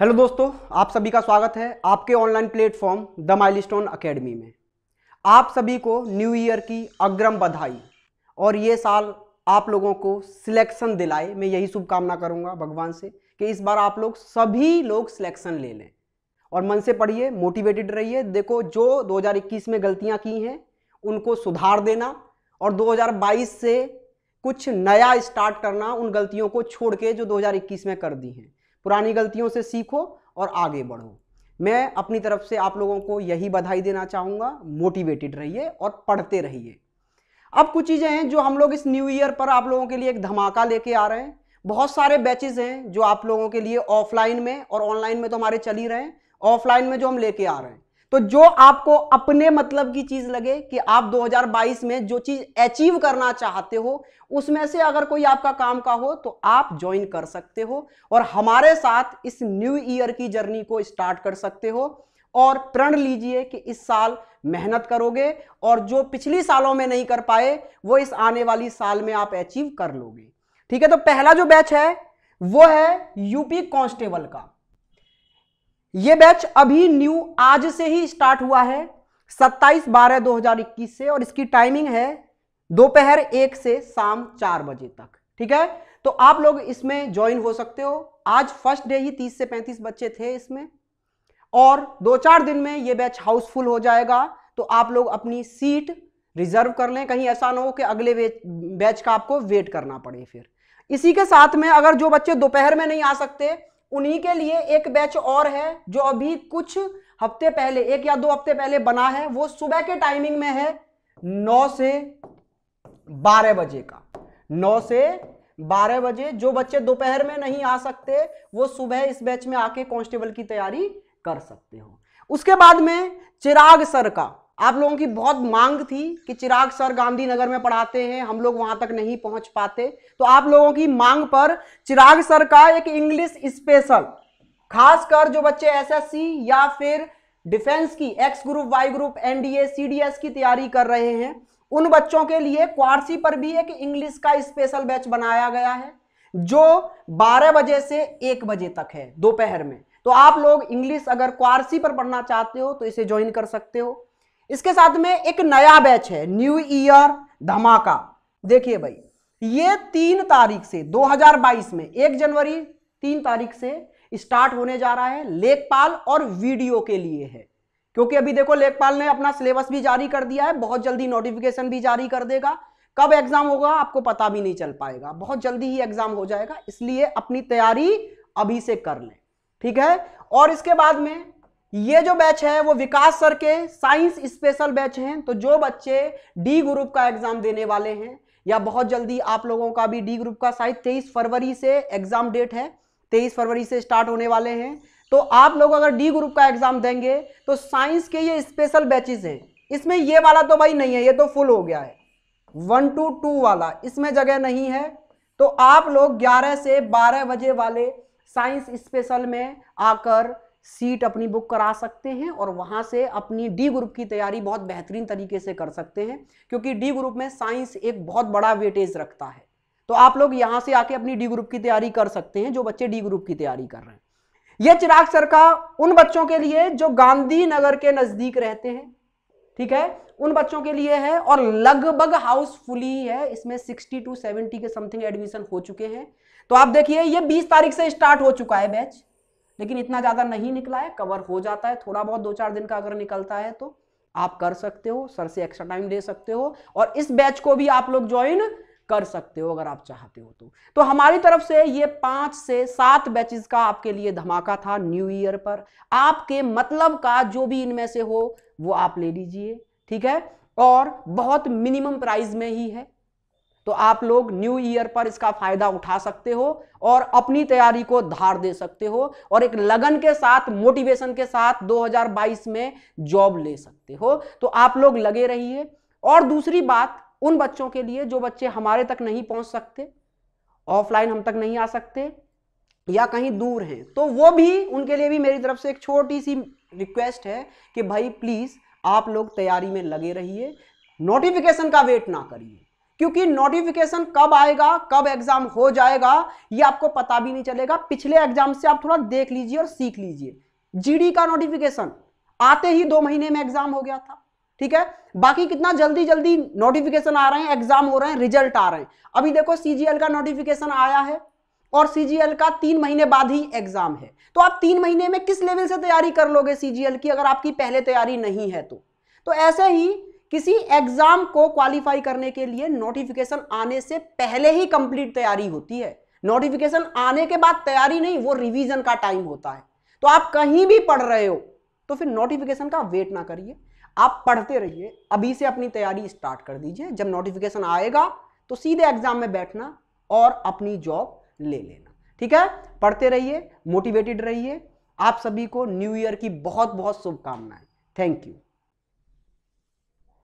hello दोस्तों आप सभी का स्वागत है आपके online platform the milestone academy में आप सभी को न्यू ईयर की अग्रम बधाई और ये साल आप लोगों को सिलेक्शन दिलाए मैं यही शुभकामना करूंगा भगवान से कि इस बार आप लोग सभी लोग सिलेक्शन ले लें और मन से पढ़िए मोटिवेटेड रहिए देखो जो 2021 में गलतियां की हैं उनको सुधार देना और 2022 से कुछ नया स्टार्ट करना उन गलतियों को छोड़ के जो 2021 में कर दी हैं पुरानी गलतियों से सीखो और आगे बढ़ो मैं अपनी तरफ से आप लोगों को यही बधाई देना चाहूँगा मोटिवेटेड रहिए और पढ़ते रहिए अब कुछ चीज़ें हैं जो हम लोग इस न्यू ईयर पर आप लोगों के लिए एक धमाका लेके आ रहे हैं बहुत सारे बैचेज हैं जो आप लोगों के लिए ऑफलाइन में और ऑनलाइन में तो हमारे चल ही रहे हैं ऑफलाइन में जो हम लेके आ रहे हैं तो जो आपको अपने मतलब की चीज लगे कि आप 2022 में जो चीज अचीव करना चाहते हो उसमें से अगर कोई आपका काम का हो तो आप ज्वाइन कर सकते हो और हमारे साथ इस न्यू ईयर की जर्नी को स्टार्ट कर सकते हो और प्रण लीजिए कि इस साल मेहनत करोगे और जो पिछली सालों में नहीं कर पाए वो इस आने वाली साल में आप अचीव कर लोगे ठीक है तो पहला जो बैच है वो है यूपी कांस्टेबल का ये बैच अभी न्यू आज से ही स्टार्ट हुआ है 27 बारह 2021 से और इसकी टाइमिंग है दोपहर एक से शाम चार बजे तक ठीक है तो आप लोग इसमें ज्वाइन हो सकते हो आज फर्स्ट डे ही 30 से 35 बच्चे थे इसमें और दो चार दिन में ये बैच हाउसफुल हो जाएगा तो आप लोग अपनी सीट रिजर्व कर लें कहीं ऐसा ना हो कि अगले बैच का आपको वेट करना पड़े फिर इसी के साथ में अगर जो बच्चे दोपहर में नहीं आ सकते उन्हीं के लिए एक बैच और है जो अभी कुछ हफ्ते पहले एक या दो हफ्ते पहले बना है वो सुबह के टाइमिंग में है नौ से बारह बजे का नौ से बारह बजे जो बच्चे दोपहर में नहीं आ सकते वो सुबह इस बैच में आके कांस्टेबल की तैयारी कर सकते हो उसके बाद में चिराग सर का आप लोगों की बहुत मांग थी कि चिराग सर गांधीनगर में पढ़ाते हैं हम लोग वहां तक नहीं पहुंच पाते तो आप लोगों की मांग पर चिराग सर का एक इंग्लिश स्पेशल खासकर जो बच्चे एसएससी या फिर डिफेंस की X group Y group NDA CDS की तैयारी कर रहे हैं उन बच्चों के लिए क्वारसी पर भी एक इंग्लिश का स्पेशल बैच बनाया गया है जो बारह बजे से एक बजे तक है दोपहर में तो आप लोग इंग्लिश अगर क्वारसी पर पढ़ना चाहते हो तो इसे ज्वाइन कर सकते हो इसके साथ में एक नया बैच है न्यू ईयर धमाका देखिए भाई ये तीन तारीख से 2022 में एक जनवरी तीन तारीख से स्टार्ट होने जा रहा है लेखपाल और वीडियो के लिए है क्योंकि अभी देखो लेखपाल ने अपना सिलेबस भी जारी कर दिया है बहुत जल्दी नोटिफिकेशन भी जारी कर देगा कब एग्जाम होगा आपको पता भी नहीं चल पाएगा बहुत जल्दी ही एग्जाम हो जाएगा इसलिए अपनी तैयारी अभी से कर लें ठीक है और इसके बाद में ये जो बैच है वो विकास सर के साइंस स्पेशल बैच हैं तो जो बच्चे डी ग्रुप का एग्जाम देने वाले हैं या बहुत जल्दी आप लोगों का भी डी ग्रुप का शायद तेईस फरवरी से एग्जाम डेट है तेईस फरवरी से स्टार्ट होने वाले हैं तो आप लोग अगर डी ग्रुप का एग्जाम देंगे तो साइंस के ये स्पेशल बैचेज हैं इसमें ये वाला तो भाई नहीं है ये तो फुल हो गया है वन टू टू वाला इसमें जगह नहीं है तो आप लोग ग्यारह से बारह बजे वाले साइंस स्पेशल में आकर सीट अपनी बुक करा सकते हैं और वहां से अपनी डी ग्रुप की तैयारी बहुत बेहतरीन तरीके से कर सकते हैं क्योंकि डी ग्रुप में साइंस एक बहुत बड़ा वेटेज रखता है तो आप लोग यहाँ से आके अपनी डी ग्रुप की तैयारी कर सकते हैं जो बच्चे डी ग्रुप की तैयारी कर रहे हैं यह चिराग सर का उन बच्चों के लिए जो गांधीनगर के नज़दीक रहते हैं ठीक है उन बच्चों के लिए है और लगभग हाउसफुली है इसमें 60 टू 70 के समथिंग एडमिशन हो चुके हैं तो आप देखिए ये 20 तारीख से स्टार्ट हो चुका है बैच लेकिन इतना ज़्यादा नहीं निकला है कवर हो जाता है थोड़ा बहुत दो चार दिन का अगर निकलता है तो आप कर सकते हो सर से एक्स्ट्रा टाइम दे सकते हो और इस बैच को भी आप लोग ज्वाइन कर सकते हो अगर आप चाहते हो तो तो हमारी तरफ से ये पांच से सात बैचेस का आपके लिए धमाका था न्यू ईयर पर आपके मतलब का जो भी इनमें से हो वो आप ले लीजिए ठीक है और बहुत मिनिमम प्राइस में ही है तो आप लोग न्यू ईयर पर इसका फायदा उठा सकते हो और अपनी तैयारी को धार दे सकते हो और एक लगन के साथ मोटिवेशन के साथ 2022 में जॉब ले सकते हो तो आप लोग लगे रहिए और दूसरी बात उन बच्चों के लिए जो बच्चे हमारे तक नहीं पहुंच सकते ऑफलाइन हम तक नहीं आ सकते या कहीं दूर हैं तो वो भी उनके लिए भी मेरी तरफ से एक छोटी सी रिक्वेस्ट है कि भाई प्लीज़ आप लोग तैयारी में लगे रहिए नोटिफिकेशन का वेट ना करिए क्योंकि नोटिफिकेशन कब आएगा कब एग्जाम हो जाएगा ये आपको पता भी नहीं चलेगा पिछले एग्जाम से आप थोड़ा देख लीजिए और सीख लीजिए जीडी का नोटिफिकेशन आते ही दो महीने में एग्जाम हो गया था ठीक है बाकी कितना जल्दी जल्दी नोटिफिकेशन आ रहे हैं एग्जाम हो रहे हैं रिजल्ट आ रहे हैं अभी देखो सीजीएल का नोटिफिकेशन आया है और सीजीएल का तीन महीने बाद ही एग्जाम है तो आप तीन महीने में किस लेवल से तैयारी कर लोगे सीजीएल की अगर आपकी पहले तैयारी नहीं है तो तो ऐसे ही किसी एग्जाम को क्वालिफाई करने के लिए नोटिफिकेशन आने से पहले ही कंप्लीट तैयारी होती है नोटिफिकेशन आने के बाद तैयारी नहीं वो रिवीजन का टाइम होता है तो आप कहीं भी पढ़ रहे हो तो फिर नोटिफिकेशन का वेट ना करिए आप पढ़ते रहिए अभी से अपनी तैयारी स्टार्ट कर दीजिए जब नोटिफिकेशन आएगा तो सीधे एग्जाम में बैठना और अपनी जॉब ले लेना ठीक है पढ़ते रहिए मोटिवेटेड रहिए आप सभी को न्यू ईयर की बहुत बहुत शुभकामनाएं थैंक यू